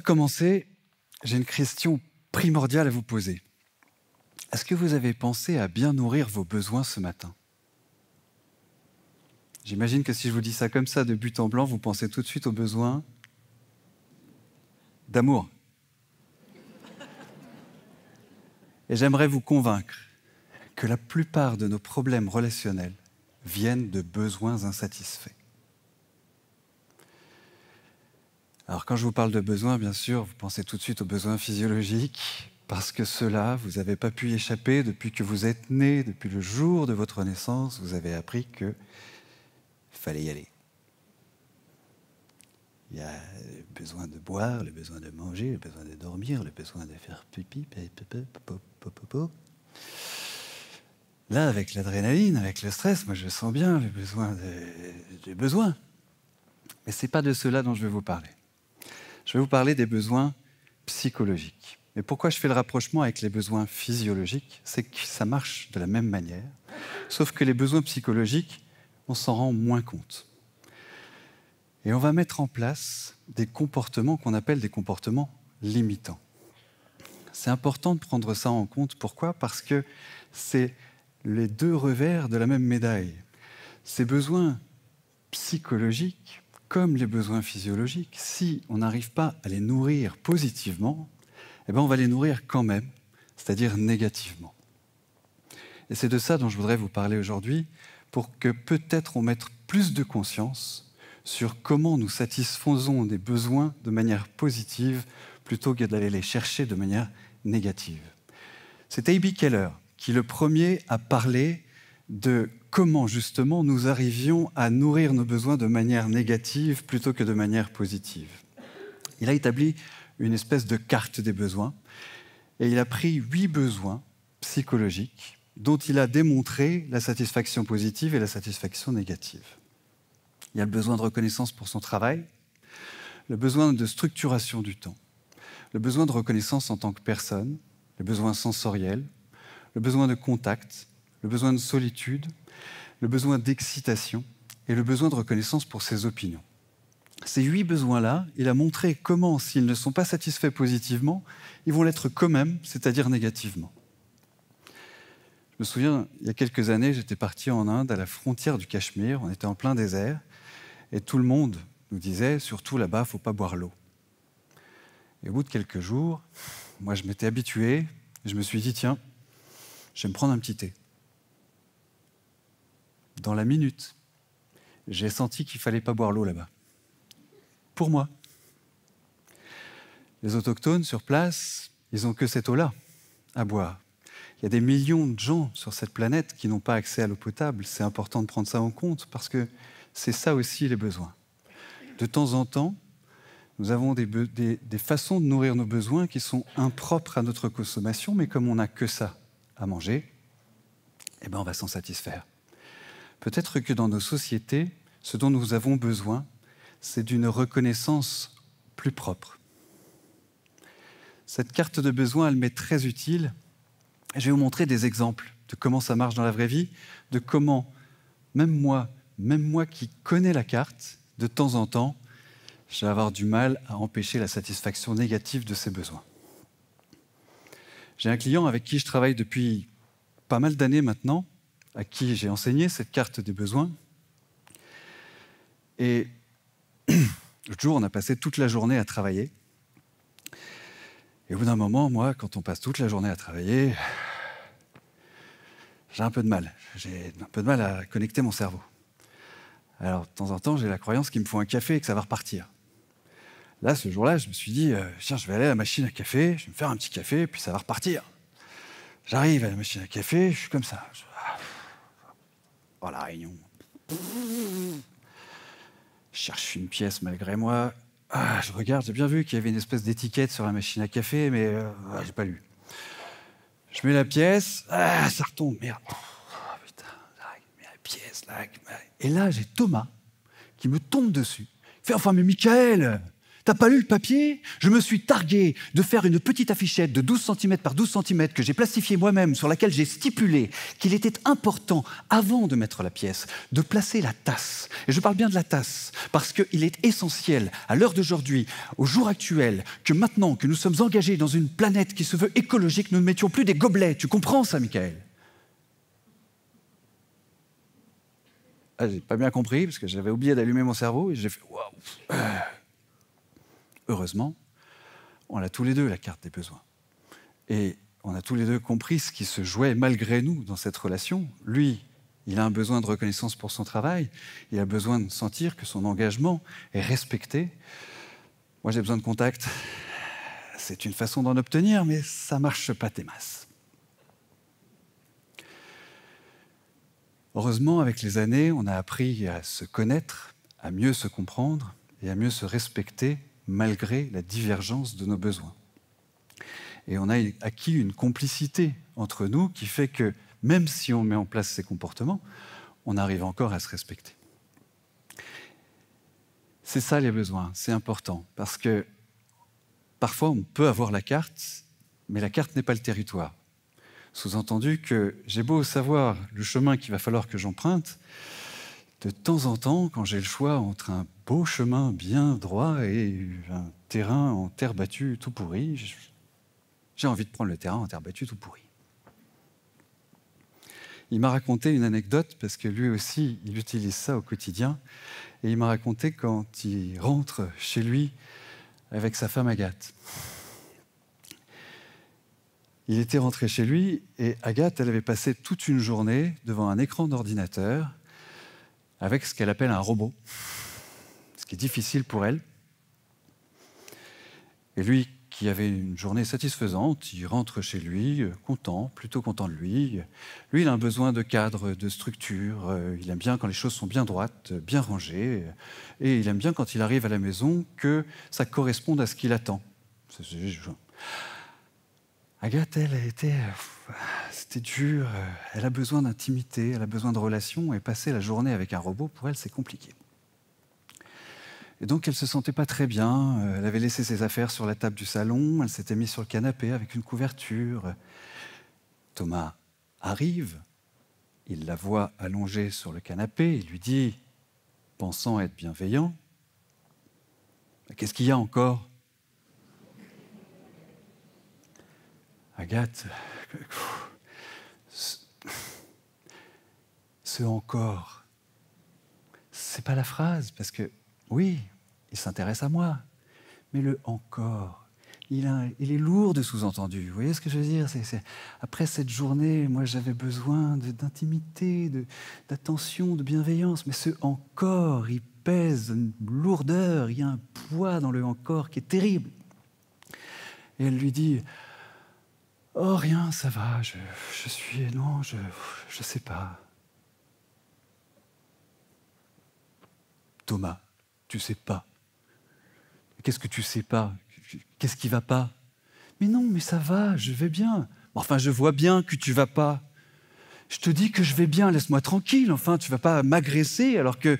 de commencer, j'ai une question primordiale à vous poser. Est-ce que vous avez pensé à bien nourrir vos besoins ce matin J'imagine que si je vous dis ça comme ça de but en blanc, vous pensez tout de suite aux besoins d'amour. Et j'aimerais vous convaincre que la plupart de nos problèmes relationnels viennent de besoins insatisfaits. Alors quand je vous parle de besoins, bien sûr, vous pensez tout de suite aux besoins physiologiques, parce que cela, vous n'avez pas pu y échapper depuis que vous êtes né, depuis le jour de votre naissance, vous avez appris que fallait y aller. Il y a le besoin de boire, le besoin de manger, le besoin de dormir, le besoin de faire pipi, pipi, Là, avec l'adrénaline, avec le stress, moi je sens bien le besoin de, Mais ce n'est pas de cela dont je vais vous parler je vais vous parler des besoins psychologiques. Mais pourquoi je fais le rapprochement avec les besoins physiologiques C'est que ça marche de la même manière, sauf que les besoins psychologiques, on s'en rend moins compte. Et on va mettre en place des comportements qu'on appelle des comportements limitants. C'est important de prendre ça en compte. Pourquoi Parce que c'est les deux revers de la même médaille. Ces besoins psychologiques comme les besoins physiologiques, si on n'arrive pas à les nourrir positivement, eh ben, on va les nourrir quand même, c'est-à-dire négativement. Et c'est de ça dont je voudrais vous parler aujourd'hui, pour que peut-être on mette plus de conscience sur comment nous satisfaisons des besoins de manière positive plutôt que d'aller les chercher de manière négative. C'est A.B. Keller qui, le premier, a parlé de comment justement nous arrivions à nourrir nos besoins de manière négative plutôt que de manière positive. Il a établi une espèce de carte des besoins et il a pris huit besoins psychologiques dont il a démontré la satisfaction positive et la satisfaction négative. Il y a le besoin de reconnaissance pour son travail, le besoin de structuration du temps, le besoin de reconnaissance en tant que personne, le besoin sensoriel, le besoin de contact, le besoin de solitude, le besoin d'excitation et le besoin de reconnaissance pour ses opinions. Ces huit besoins-là, il a montré comment, s'ils ne sont pas satisfaits positivement, ils vont l'être quand même, c'est-à-dire négativement. Je me souviens, il y a quelques années, j'étais parti en Inde, à la frontière du Cachemire, on était en plein désert, et tout le monde nous disait, surtout là-bas, il ne faut pas boire l'eau. Et au bout de quelques jours, moi je m'étais habitué, je me suis dit, tiens, je vais me prendre un petit thé dans la minute, j'ai senti qu'il ne fallait pas boire l'eau là-bas. Pour moi. Les autochtones sur place, ils n'ont que cette eau-là à boire. Il y a des millions de gens sur cette planète qui n'ont pas accès à l'eau potable. C'est important de prendre ça en compte parce que c'est ça aussi les besoins. De temps en temps, nous avons des, façons de nourrir nos besoins qui sont impropres à notre consommation, mais comme on n'a que ça à manger, eh ben on va s'en satisfaire. Peut-être que dans nos sociétés, ce dont nous avons besoin, c'est d'une reconnaissance plus propre. Cette carte de besoin, elle m'est très utile. Je vais vous montrer des exemples de comment ça marche dans la vraie vie, de comment, même moi, même moi qui connais la carte, de temps en temps, je vais avoir du mal à empêcher la satisfaction négative de ses besoins. J'ai un client avec qui je travaille depuis pas mal d'années maintenant, à qui j'ai enseigné cette carte des besoins. Et le jour, on a passé toute la journée à travailler. Et au bout d'un moment, moi, quand on passe toute la journée à travailler, j'ai un peu de mal. J'ai un peu de mal à connecter mon cerveau. Alors, de temps en temps, j'ai la croyance qu'il me faut un café et que ça va repartir. Là, ce jour-là, je me suis dit, euh, tiens, je vais aller à la machine à café, je vais me faire un petit café, puis ça va repartir. J'arrive à la machine à café, je suis comme ça. Oh, la réunion. Je cherche une pièce malgré moi. Ah, je regarde, j'ai bien vu qu'il y avait une espèce d'étiquette sur la machine à café, mais je euh, n'ai ah, j'ai pas lu. Je mets la pièce, ah, ça retombe, merde. Oh, putain, la pièce, là. Et là, j'ai Thomas qui me tombe dessus. Il fait enfin, mais Michael, T'as pas lu le papier Je me suis targué de faire une petite affichette de 12 cm par 12 cm que j'ai plastifiée moi-même, sur laquelle j'ai stipulé qu'il était important, avant de mettre la pièce, de placer la tasse. Et je parle bien de la tasse, parce qu'il est essentiel, à l'heure d'aujourd'hui, au jour actuel, que maintenant que nous sommes engagés dans une planète qui se veut écologique, nous ne mettions plus des gobelets. Tu comprends ça, Michael ah, j'ai pas bien compris, parce que j'avais oublié d'allumer mon cerveau, et j'ai fait waouh euh. » heureusement, on a tous les deux, la carte des besoins. Et on a tous les deux compris ce qui se jouait malgré nous dans cette relation. Lui, il a un besoin de reconnaissance pour son travail, il a besoin de sentir que son engagement est respecté. Moi, j'ai besoin de contact. C'est une façon d'en obtenir, mais ça ne marche pas des masses. Heureusement, avec les années, on a appris à se connaître, à mieux se comprendre et à mieux se respecter malgré la divergence de nos besoins. Et on a acquis une complicité entre nous qui fait que même si on met en place ces comportements, on arrive encore à se respecter. C'est ça les besoins, c'est important, parce que parfois on peut avoir la carte, mais la carte n'est pas le territoire. Sous-entendu que j'ai beau savoir le chemin qu'il va falloir que j'emprunte, de temps en temps, quand j'ai le choix entre un beau chemin bien droit et un terrain en terre battue tout pourri, j'ai envie de prendre le terrain en terre battue tout pourri. Il m'a raconté une anecdote, parce que lui aussi, il utilise ça au quotidien, et il m'a raconté quand il rentre chez lui avec sa femme Agathe. Il était rentré chez lui et Agathe, elle avait passé toute une journée devant un écran d'ordinateur avec ce qu'elle appelle un robot, ce qui est difficile pour elle. Et lui, qui avait une journée satisfaisante, il rentre chez lui, euh, content, plutôt content de lui. Lui, il a un besoin de cadre, de structure, euh, il aime bien quand les choses sont bien droites, euh, bien rangées, et il aime bien quand il arrive à la maison que ça corresponde à ce qu'il attend. Agathe, elle était c'était dur. Euh, elle a besoin d'intimité, elle a besoin de relations, et passer la journée avec un robot, pour elle, c'est compliqué. Et donc, elle se sentait pas très bien. Euh, elle avait laissé ses affaires sur la table du salon, elle s'était mise sur le canapé avec une couverture. Thomas arrive, il la voit allongée sur le canapé, il lui dit, pensant être bienveillant, Qu'est-ce qu'il y a encore Agathe, ce encore C'est pas la phrase, parce que oui, il s'intéresse à moi, mais le encore, il, est lourd de sous-entendu. Vous voyez ce que je veux dire Après cette journée, moi j'avais besoin d'intimité, d'attention, de, bienveillance, mais ce encore, il pèse une lourdeur, il y a un poids dans le encore qui est terrible. Et elle lui dit, Oh, rien, ça va, je, je suis. Non, je ne sais pas. Thomas, tu sais pas. Qu'est-ce que tu sais pas Qu'est-ce qui va pas Mais non, mais ça va, je vais bien. Enfin, je vois bien que tu vas pas. Je te dis que je vais bien, laisse-moi tranquille. Enfin, tu vas pas m'agresser alors que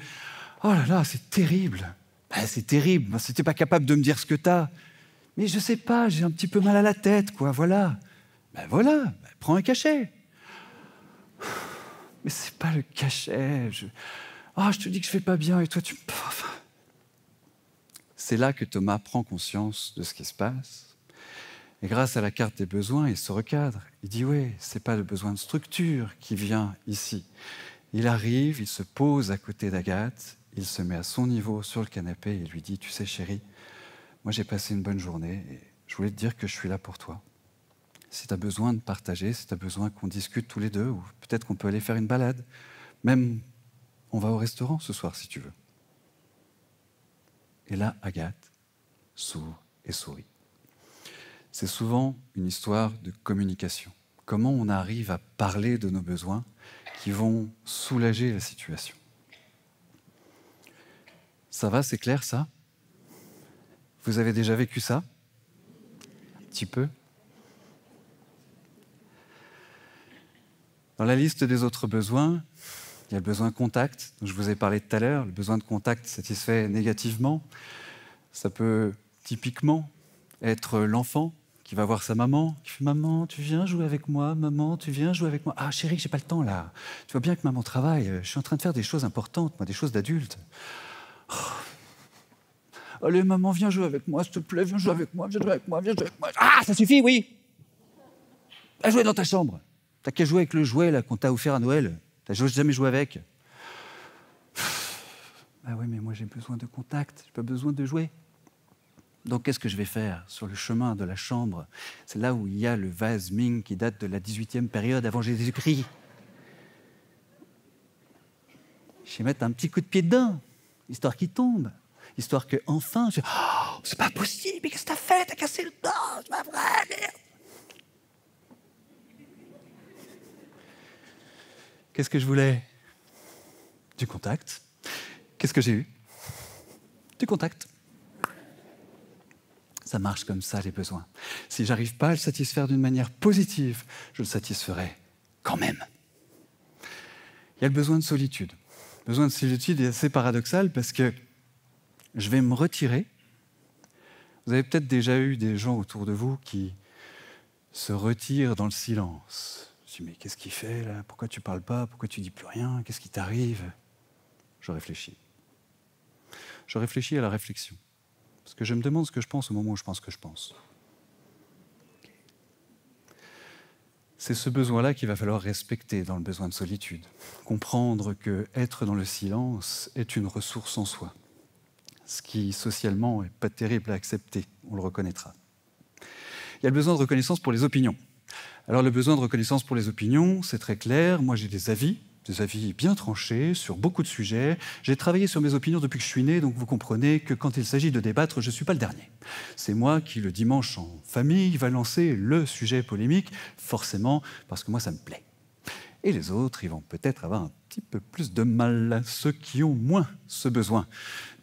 oh là là, c'est terrible. Ben, c'est terrible. Ben, si n'était pas capable de me dire ce que tu as. mais je sais pas, j'ai un petit peu mal à la tête, quoi. Voilà. Ben voilà, ben, prends un cachet. Mais c'est pas le cachet. Je... Ah, je te dis que je fais pas bien et toi tu. C'est là que Thomas prend conscience de ce qui se passe. Et grâce à la carte des besoins, il se recadre. Il dit oui, c'est pas le besoin de structure qui vient ici. Il arrive, il se pose à côté d'Agathe, il se met à son niveau sur le canapé et lui dit Tu sais, chérie, moi j'ai passé une bonne journée et je voulais te dire que je suis là pour toi. Si tu as besoin de partager, si tu as besoin qu'on discute tous les deux, ou peut-être qu'on peut aller faire une balade, même on va au restaurant ce soir si tu veux. Et là, Agathe s'ouvre et sourit. C'est souvent une histoire de communication. Comment on arrive à parler de nos besoins qui vont soulager la situation. Ça va, c'est clair ça Vous avez déjà vécu ça Un petit peu Dans la liste des autres besoins, il y a le besoin de contact, dont je vous ai parlé tout à l'heure. Le besoin de contact satisfait négativement. Ça peut typiquement être l'enfant qui va voir sa maman, qui fait Maman, tu viens jouer avec moi, maman, tu viens jouer avec moi. Ah, chérie, j'ai pas le temps là. Tu vois bien que maman travaille, euh, je suis en train de faire des choses importantes, des choses d'adulte. Oh, allez, maman, viens jouer avec moi, s'il te plaît, viens jouer avec moi, viens jouer avec moi, viens jouer avec moi. Ah, ça suffit, oui À jouer dans ta chambre. T'as qu'à jouer avec le jouet qu'on t'a offert à Noël. Je joue jamais joué avec Ah oui, mais moi j'ai besoin de contact, Je n'ai pas besoin de jouer. Donc qu'est-ce que je vais faire sur le chemin de la chambre C'est là où il y a le vase Ming qui date de la 18e période avant Jésus-Christ. Je vais mettre un petit coup de pied dedans, histoire qu'il tombe, histoire que enfin je... Oh, c'est pas possible, mais qu'est-ce que as fait T'as cassé le dos, c'est pas Qu'est-ce que je voulais Du contact. Qu'est-ce que j'ai eu Du contact. Ça marche comme ça, les besoins. Si n'arrive pas à le satisfaire d'une manière positive, je le satisferai quand même. Il y a le besoin de solitude. Le besoin de solitude est assez paradoxal parce que je vais me retirer. Vous avez peut-être déjà eu des gens autour de vous qui se retirent dans le silence, je me dis, mais qu'est-ce qu'il fait là Pourquoi tu parles pas Pourquoi tu dis plus rien Qu'est-ce qui t'arrive Je réfléchis. Je réfléchis à la réflexion. Parce que je me demande ce que je pense au moment où je pense que je pense. C'est ce besoin-là qu'il va falloir respecter dans le besoin de solitude. Comprendre que être dans le silence est une ressource en soi. Ce qui, socialement, n'est pas terrible à accepter, on le reconnaîtra. Il y a le besoin de reconnaissance pour les opinions. Alors le besoin de reconnaissance pour les opinions, c'est très clair. Moi j'ai des avis, des avis bien tranchés sur beaucoup de sujets. J'ai travaillé sur mes opinions depuis que je suis né, donc vous comprenez que quand il s'agit de débattre, je ne suis pas le dernier. C'est moi qui, le dimanche en famille, va lancer le sujet polémique, forcément parce que moi ça me plaît. Et les autres, ils vont peut-être avoir un petit peu plus de mal. à Ceux qui ont moins ce besoin.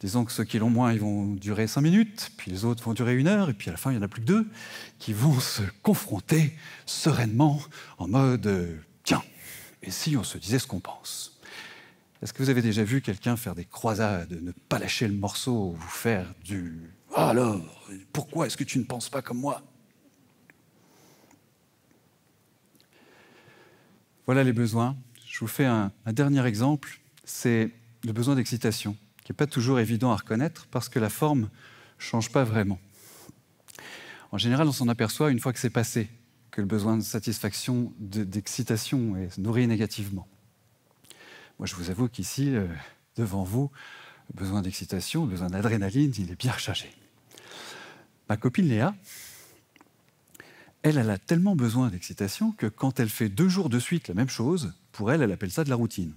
Disons que ceux qui l'ont moins, ils vont durer cinq minutes, puis les autres vont durer une heure, et puis à la fin, il n'y en a plus que deux qui vont se confronter sereinement en mode euh, tiens, et si on se disait ce qu'on pense Est-ce que vous avez déjà vu quelqu'un faire des croisades, ne pas lâcher le morceau, vous faire du ah, alors, pourquoi est-ce que tu ne penses pas comme moi Voilà les besoins je vous fais un, dernier exemple, c'est le besoin d'excitation, qui n'est pas toujours évident à reconnaître parce que la forme ne change pas vraiment. En général, on s'en aperçoit une fois que c'est passé, que le besoin de satisfaction, d'excitation est nourri négativement. Moi, je vous avoue qu'ici, euh, devant vous, le besoin d'excitation, le besoin d'adrénaline, il est bien rechargé. Ma copine Léa, elle, elle a tellement besoin d'excitation que quand elle fait deux jours de suite la même chose, pour elle, elle appelle ça de la routine.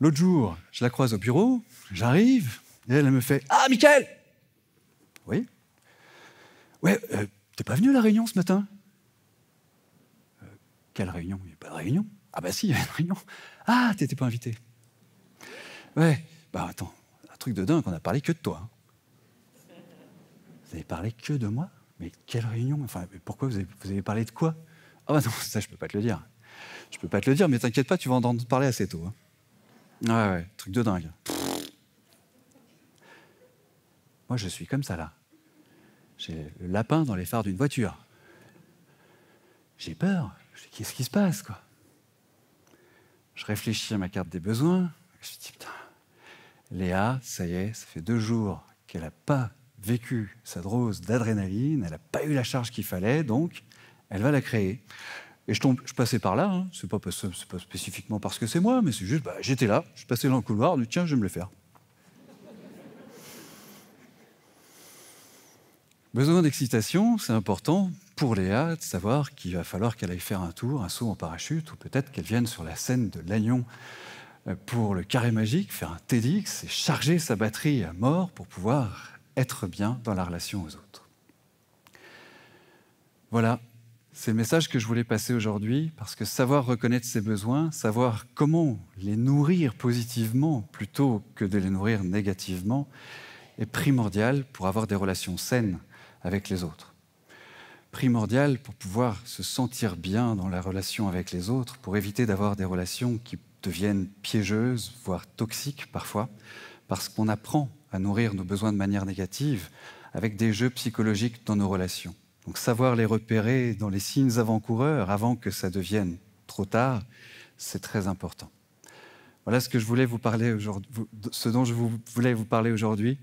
L'autre jour, je la croise au bureau, j'arrive, et elle, me fait Ah, Michael Oui Ouais, euh, t'es pas venu à la réunion ce matin euh, Quelle réunion Il n'y a pas de réunion. Ah, bah si, il y a une réunion. Ah, t'étais pas invité. Ouais, bah attends, un truc de dingue, on a parlé que de toi. Hein. Vous avez parlé que de moi Mais quelle réunion Enfin, pourquoi vous avez parlé de quoi ah bah non, ça je peux pas te le dire. Je peux pas te le dire, mais t'inquiète pas, tu vas entendre parler assez tôt. Hein. Ouais, ouais, truc de dingue. Moi je suis comme ça là. J'ai le lapin dans les phares d'une voiture. J'ai peur. Qu'est-ce qui se passe quoi Je réfléchis à ma carte des besoins. Je me dis putain, Léa, ça y est, ça fait deux jours qu'elle n'a pas vécu sa dose d'adrénaline, elle n'a pas eu la charge qu'il fallait, donc elle va la créer. Et je, tombe, je passais par là, hein. ce c'est pas, spécifiquement parce que c'est moi, mais c'est juste, bah, j'étais là, je passais dans le couloir, Du tiens, je vais me le faire. Besoin d'excitation, c'est important pour Léa de savoir qu'il va falloir qu'elle aille faire un tour, un saut en parachute, ou peut-être qu'elle vienne sur la scène de Lannion euh, pour le carré magique, faire un TEDx et charger sa batterie à mort pour pouvoir être bien dans la relation aux autres. Voilà c'est le message que je voulais passer aujourd'hui, parce que savoir reconnaître ses besoins, savoir comment les nourrir positivement plutôt que de les nourrir négativement, est primordial pour avoir des relations saines avec les autres. Primordial pour pouvoir se sentir bien dans la relation avec les autres, pour éviter d'avoir des relations qui deviennent piégeuses, voire toxiques parfois, parce qu'on apprend à nourrir nos besoins de manière négative avec des jeux psychologiques dans nos relations. Donc savoir les repérer dans les signes avant-coureurs, avant que ça devienne trop tard, c'est très important. Voilà ce que je vous ce dont je voulais vous parler aujourd'hui.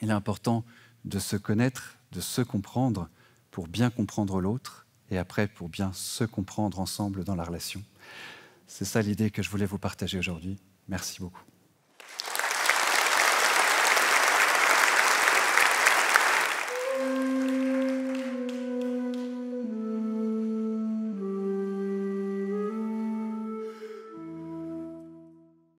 Il est important de se connaître, de se comprendre pour bien comprendre l'autre et après pour bien se comprendre ensemble dans la relation. C'est ça l'idée que je voulais vous partager aujourd'hui. Merci beaucoup.